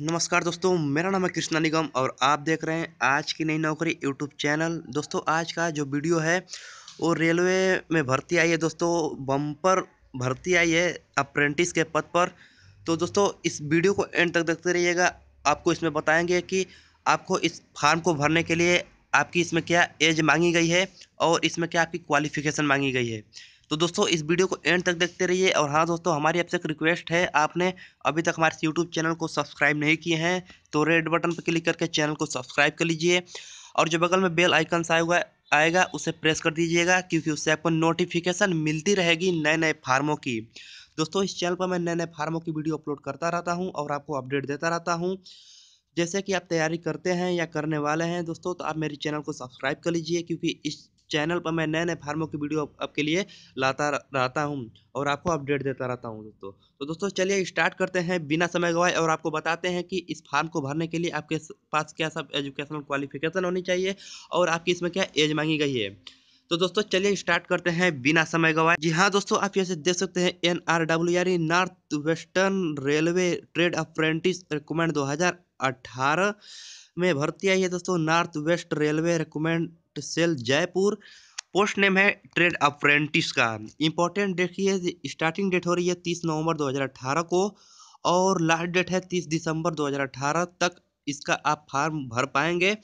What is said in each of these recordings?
नमस्कार दोस्तों मेरा नाम है कृष्णा निगम और आप देख रहे हैं आज की नई नौकरी यूट्यूब चैनल दोस्तों आज का जो वीडियो है वो रेलवे में भर्ती आई है दोस्तों बम्पर भर्ती आई है अप्रेंटिस के पद पर तो दोस्तों इस वीडियो को एंड तक देखते रहिएगा आपको इसमें बताएंगे कि आपको इस फार्म को भरने के लिए आपकी इसमें क्या एज मांगी गई है और इसमें क्या आपकी क्वालिफिकेशन मांगी गई है तो दोस्तों इस वीडियो को एंड तक देखते रहिए और हाँ दोस्तों हमारी आपसे एक रिक्वेस्ट है आपने अभी तक हमारे यूट्यूब चैनल को सब्सक्राइब नहीं किए हैं तो रेड बटन पर क्लिक करके चैनल को सब्सक्राइब कर लीजिए और जो बगल में बेल आइकन आएगा आएगा उसे प्रेस कर दीजिएगा क्योंकि उससे आपको नोटिफिकेशन मिलती रहेगी नए नए फार्मों की दोस्तों इस चैनल पर मैं नए नए फार्मों की वीडियो अपलोड करता रहता हूँ और आपको अपडेट देता रहता हूँ जैसे कि आप तैयारी करते हैं या करने वाले हैं दोस्तों तो आप मेरे चैनल को सब्सक्राइब कर लीजिए क्योंकि इस चैनल पर मैं नए नए फार्मों की वीडियो आपके लिए लाता रहता हूँ और आपको अपडेट देता रहता हूँ दोस्तों तो दोस्तों चलिए स्टार्ट करते हैं बिना समय गवाए और आपको बताते हैं कि इस फार्म को भरने के लिए आपके पास क्या सब एजुकेशनल क्वालिफिकेशन होनी चाहिए और आपकी इसमें क्या एज मांगी गई है तो दोस्तों चलिए स्टार्ट करते हैं बिना समय गवाए जी हाँ दोस्तों आप ये देख सकते हैं एन आर डब्ल्यू यानी north western railway trade apprentice recommend 2018 में भर्ती आई है दोस्तों north west railway recommend direct cell Jaipur post name है ट्रेड अप्रेंटिस का इंपॉर्टेंट देखिए स्टार्टिंग डेट हो रही है तीस नवंबर 2018 को और लास्ट डेट है तीस दिसंबर 2018 तक इसका आप फॉर्म भर पाएंगे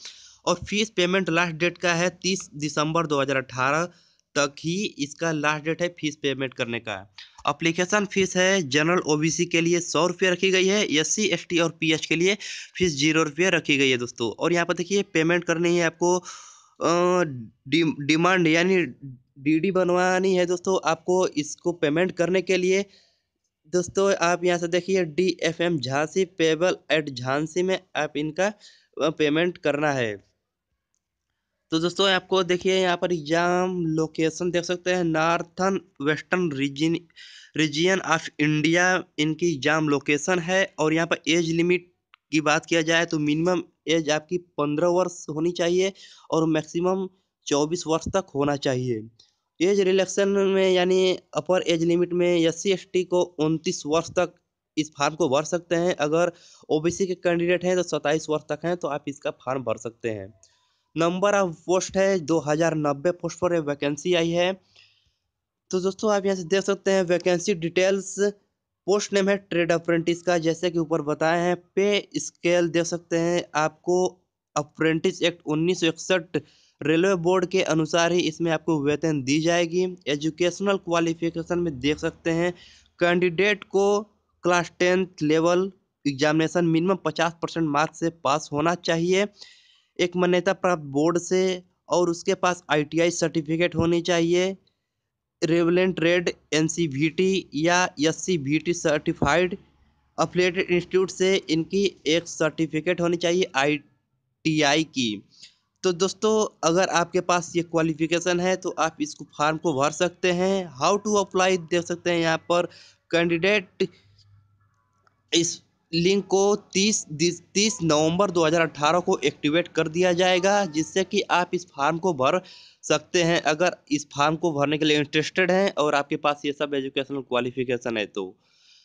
और फीस पेमेंट लास्ट डेट का है तीस दिसंबर 2018 तक ही इसका लास्ट डेट है फीस पेमेंट करने का अप्लीकेशन फ़ीस है जनरल ओ के लिए सौ रुपये रखी गई है एस सी एस टी और पी के लिए फ़ीस जीरो रुपये रखी गई है दोस्तों और यहाँ पर देखिए पेमेंट करनी है आपको डिमांड यानी डी डी बनवानी है दोस्तों आपको इसको पेमेंट करने के लिए दोस्तों आप यहाँ से देखिए D F M Jhansi payable at Jhansi में आप इनका पेमेंट करना है तो दोस्तों आपको देखिए यहाँ पर एग्जाम लोकेशन देख सकते हैं northern western region region of India इनकी एग्जाम लोकेशन है और यहाँ पर एज लिमिट की बात किया जाए तो मिनिमम एज आपकी पंद्रह वर्ष होनी चाहिए और मैक्सिमम चौबीस वर्ष तक होना चाहिए एज रिलेक्शन में यानी अपर एज लिमिट में एस सी को उनतीस वर्ष तक इस फार्म को भर सकते हैं अगर ओबीसी के कैंडिडेट हैं तो सत्ताईस वर्ष तक हैं तो आप इसका फार्म भर सकते हैं नंबर ऑफ पोस्ट है दो हज़ार नब्बे पोस्ट पर वैकेंसी आई है तो दोस्तों आप यहां से देख सकते हैं वैकेंसी डिटेल्स पोस्ट नेम है ट्रेड अप्रेंटिस का जैसे कि ऊपर बताए हैं पे स्केल दे सकते हैं आपको अप्रेंटिस एक्ट उन्नीस रेलवे बोर्ड के अनुसार ही इसमें आपको वेतन दी जाएगी एजुकेशनल क्वालिफिकेशन में देख सकते हैं कैंडिडेट को class tenth level examination minimum पचास परसेंट मार्क्स से पास होना चाहिए एक मान्यता प्राप्त बोर्ड से और उसके पास आईटीआई सर्टिफिकेट होनी चाहिए रेवलेंट रेड एन या एस सर्टिफाइड अफिलेटेड इंस्टीट्यूट से इनकी एक सर्टिफिकेट होनी चाहिए आईटीआई की तो दोस्तों अगर आपके पास ये क्वालिफिकेशन है तो आप इसको फॉर्म को भर सकते हैं हाउ टू अप्लाई देख सकते हैं यहाँ पर कैंडिडेट इस लिंक को 30 तीस नवंबर 2018 को एक्टिवेट कर दिया जाएगा जिससे कि आप इस फार्म को भर सकते हैं अगर इस फार्म को भरने के लिए इंटरेस्टेड हैं और आपके पास ये सब एजुकेशनल क्वालिफिकेशन है तो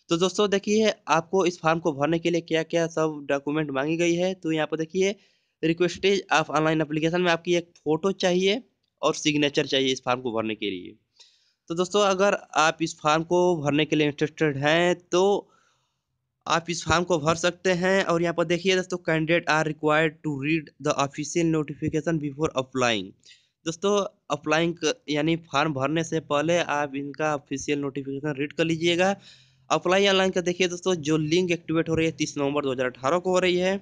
तो दोस्तों देखिए आपको इस फार्म को भरने के लिए क्या क्या सब डॉक्यूमेंट मांगी गई है तो यहाँ पर देखिए रिक्वेस्टेज आप ऑनलाइन अप्लीकेशन में आपकी एक फ़ोटो चाहिए और सिग्नेचर चाहिए इस फार्म को भरने के लिए तो दोस्तों अगर आप इस फार्म को भरने के लिए इंटरेस्टेड हैं तो आप इस फॉर्म को भर सकते हैं और यहाँ पर देखिए दोस्तों candidate are required to read the official notification before applying दोस्तों अप्लाइंग यानी फॉर्म भरने से पहले आप इनका ऑफिशियल नोटिफिकेशन रीड कर लीजिएगा अप्लाई ऑनलाइन का देखिए दोस्तों जो लिंक एक्टिवेट हो रही है तीस नवंबर दो को हो रही है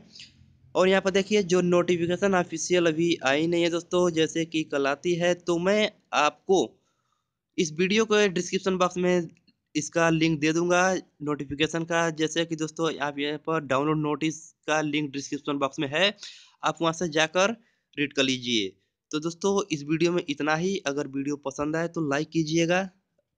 और यहाँ पर देखिए जो नोटिफिकेशन ऑफिशियल अभी आई नहीं है दोस्तों जैसे कि कल आती है तो मैं आपको इस वीडियो को डिस्क्रिप्शन बॉक्स में इसका लिंक दे दूंगा नोटिफिकेशन का जैसे कि दोस्तों आप यहाँ पर डाउनलोड नोटिस का लिंक डिस्क्रिप्शन बॉक्स में है आप वहाँ से जाकर रीड कर लीजिए तो दोस्तों इस वीडियो में इतना ही अगर वीडियो पसंद आए तो लाइक कीजिएगा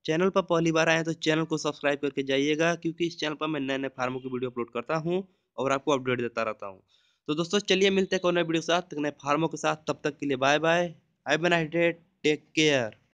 चैनल पर पहली बार आए तो चैनल को सब्सक्राइब करके जाइएगा क्योंकि इस चैनल पर मैं नए नए फार्मों की वीडियो अपलोड करता हूँ और आपको अपडेट देता रहता हूँ तो दोस्तों चलिए मिलते हैं नए वीडियो के साथ नए फार्मों के साथ तब तक के लिए बाय बाय आई बेनाइटेड टेक केयर